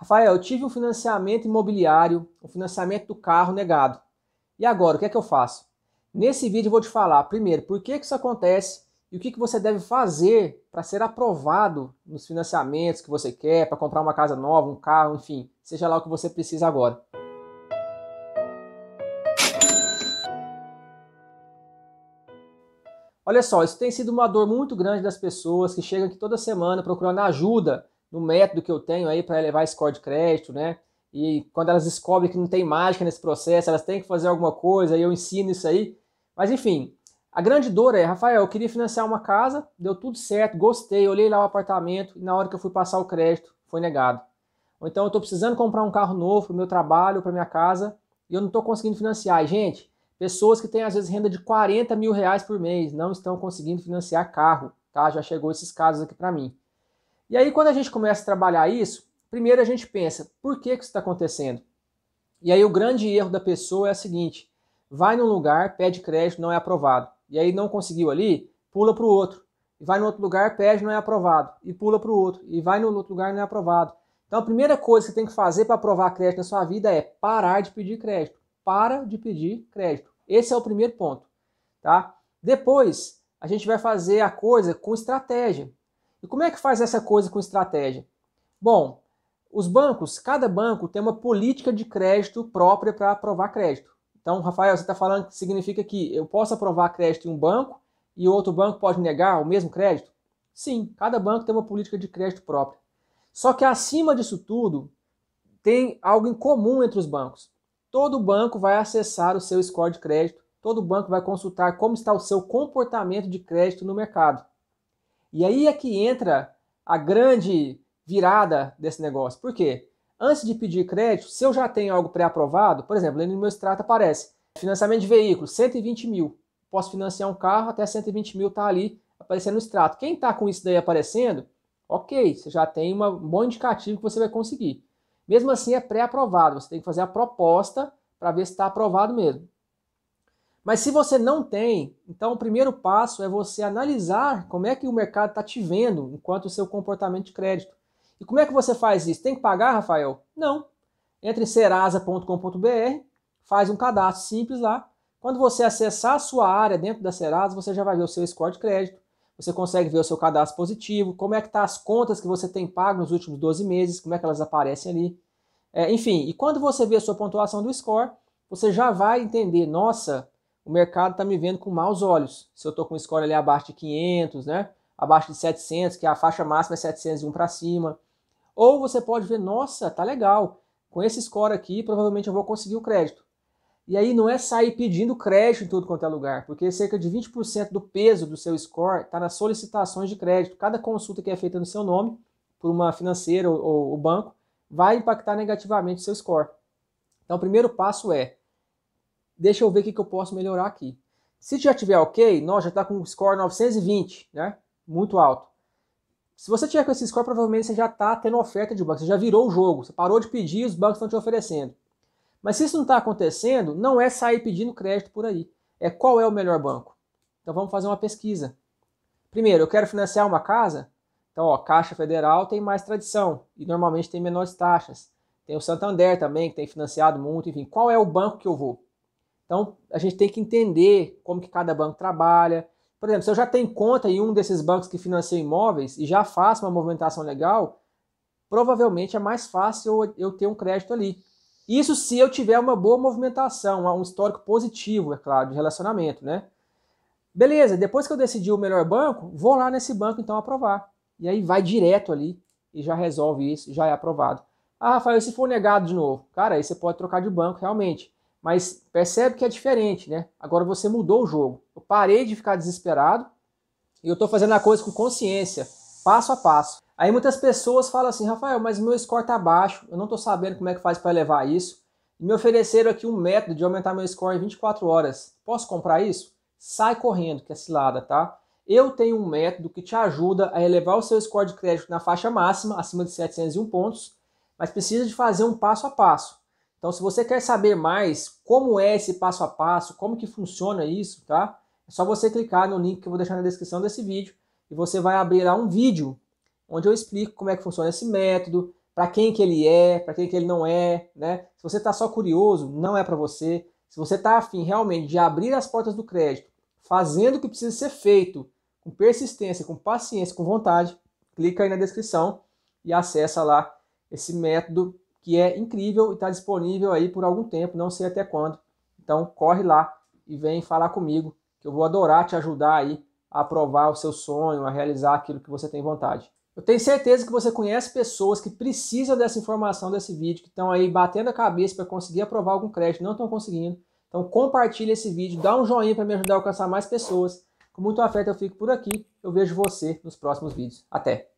Rafael, eu tive um financiamento imobiliário, o um financiamento do carro negado. E agora, o que é que eu faço? Nesse vídeo eu vou te falar, primeiro, por que, que isso acontece e o que, que você deve fazer para ser aprovado nos financiamentos que você quer, para comprar uma casa nova, um carro, enfim, seja lá o que você precisa agora. Olha só, isso tem sido uma dor muito grande das pessoas que chegam aqui toda semana procurando ajuda no método que eu tenho aí para elevar score de crédito, né? E quando elas descobrem que não tem mágica nesse processo, elas têm que fazer alguma coisa, e eu ensino isso aí. Mas enfim, a grande dor é, Rafael, eu queria financiar uma casa, deu tudo certo, gostei, olhei lá o apartamento e na hora que eu fui passar o crédito, foi negado. Ou então eu estou precisando comprar um carro novo para o meu trabalho, para minha casa, e eu não estou conseguindo financiar. E, gente, pessoas que têm às vezes renda de 40 mil reais por mês não estão conseguindo financiar carro, tá? Já chegou esses casos aqui para mim. E aí, quando a gente começa a trabalhar isso, primeiro a gente pensa, por que, que isso está acontecendo? E aí, o grande erro da pessoa é o seguinte: vai num lugar, pede crédito, não é aprovado. E aí, não conseguiu ali, pula para o outro. E vai no outro lugar, pede, não é aprovado. E pula para o outro. E vai no outro lugar, não é aprovado. Então, a primeira coisa que você tem que fazer para aprovar crédito na sua vida é parar de pedir crédito. Para de pedir crédito. Esse é o primeiro ponto, tá? Depois, a gente vai fazer a coisa com estratégia. E como é que faz essa coisa com estratégia? Bom, os bancos, cada banco tem uma política de crédito própria para aprovar crédito. Então, Rafael, você está falando que significa que eu posso aprovar crédito em um banco e o outro banco pode negar o mesmo crédito? Sim, cada banco tem uma política de crédito própria. Só que acima disso tudo, tem algo em comum entre os bancos. Todo banco vai acessar o seu score de crédito, todo banco vai consultar como está o seu comportamento de crédito no mercado. E aí é que entra a grande virada desse negócio. Por quê? Antes de pedir crédito, se eu já tenho algo pré-aprovado, por exemplo, no meu extrato aparece financiamento de veículo, 120 mil. Posso financiar um carro até 120 mil, está ali aparecendo no extrato. Quem está com isso daí aparecendo, ok, você já tem uma, um bom indicativo que você vai conseguir. Mesmo assim, é pré-aprovado, você tem que fazer a proposta para ver se está aprovado mesmo. Mas se você não tem, então o primeiro passo é você analisar como é que o mercado está te vendo enquanto o seu comportamento de crédito. E como é que você faz isso? Tem que pagar, Rafael? Não. Entre em serasa.com.br, faz um cadastro simples lá. Quando você acessar a sua área dentro da Serasa, você já vai ver o seu score de crédito, você consegue ver o seu cadastro positivo, como é que estão tá as contas que você tem pago nos últimos 12 meses, como é que elas aparecem ali. É, enfim, e quando você vê a sua pontuação do score, você já vai entender, nossa, o mercado está me vendo com maus olhos. Se eu estou com score ali abaixo de 500, né? abaixo de 700, que a faixa máxima é 701 para cima. Ou você pode ver, nossa, tá legal, com esse score aqui provavelmente eu vou conseguir o crédito. E aí não é sair pedindo crédito em tudo quanto é lugar, porque cerca de 20% do peso do seu score está nas solicitações de crédito. Cada consulta que é feita no seu nome, por uma financeira ou, ou banco, vai impactar negativamente o seu score. Então o primeiro passo é deixa eu ver o que, que eu posso melhorar aqui. Se já tiver ok, nós já está com um score 920, né? Muito alto. Se você tiver com esse score, provavelmente você já está tendo oferta de banco, você já virou o jogo, você parou de pedir, e os bancos estão te oferecendo. Mas se isso não está acontecendo, não é sair pedindo crédito por aí. É qual é o melhor banco. Então vamos fazer uma pesquisa. Primeiro, eu quero financiar uma casa. Então, ó, Caixa Federal tem mais tradição e normalmente tem menores taxas. Tem o Santander também, que tem financiado muito, enfim. Qual é o banco que eu vou? Então, a gente tem que entender como que cada banco trabalha. Por exemplo, se eu já tenho conta em um desses bancos que financiam imóveis e já faço uma movimentação legal, provavelmente é mais fácil eu ter um crédito ali. Isso se eu tiver uma boa movimentação, um histórico positivo, é claro, de relacionamento, né? Beleza, depois que eu decidi o melhor banco, vou lá nesse banco então aprovar. E aí vai direto ali e já resolve isso, já é aprovado. Ah, Rafael, e se for negado de novo? Cara, aí você pode trocar de banco realmente. Mas percebe que é diferente, né? Agora você mudou o jogo. Eu parei de ficar desesperado e eu estou fazendo a coisa com consciência, passo a passo. Aí muitas pessoas falam assim, Rafael, mas meu score tá baixo, eu não estou sabendo como é que faz para elevar isso. me ofereceram aqui um método de aumentar meu score em 24 horas. Posso comprar isso? Sai correndo, que é cilada, tá? Eu tenho um método que te ajuda a elevar o seu score de crédito na faixa máxima, acima de 701 pontos, mas precisa de fazer um passo a passo. Então, se você quer saber mais como é esse passo a passo, como que funciona isso, tá? É só você clicar no link que eu vou deixar na descrição desse vídeo e você vai abrir lá um vídeo onde eu explico como é que funciona esse método, para quem que ele é, para quem que ele não é, né? Se você está só curioso, não é para você. Se você está afim realmente de abrir as portas do crédito, fazendo o que precisa ser feito, com persistência, com paciência, com vontade, clica aí na descrição e acessa lá esse método que é incrível e está disponível aí por algum tempo, não sei até quando. Então corre lá e vem falar comigo, que eu vou adorar te ajudar aí a aprovar o seu sonho, a realizar aquilo que você tem vontade. Eu tenho certeza que você conhece pessoas que precisam dessa informação desse vídeo, que estão aí batendo a cabeça para conseguir aprovar algum crédito, não estão conseguindo. Então compartilha esse vídeo, dá um joinha para me ajudar a alcançar mais pessoas. Com muito afeto eu fico por aqui. Eu vejo você nos próximos vídeos. Até!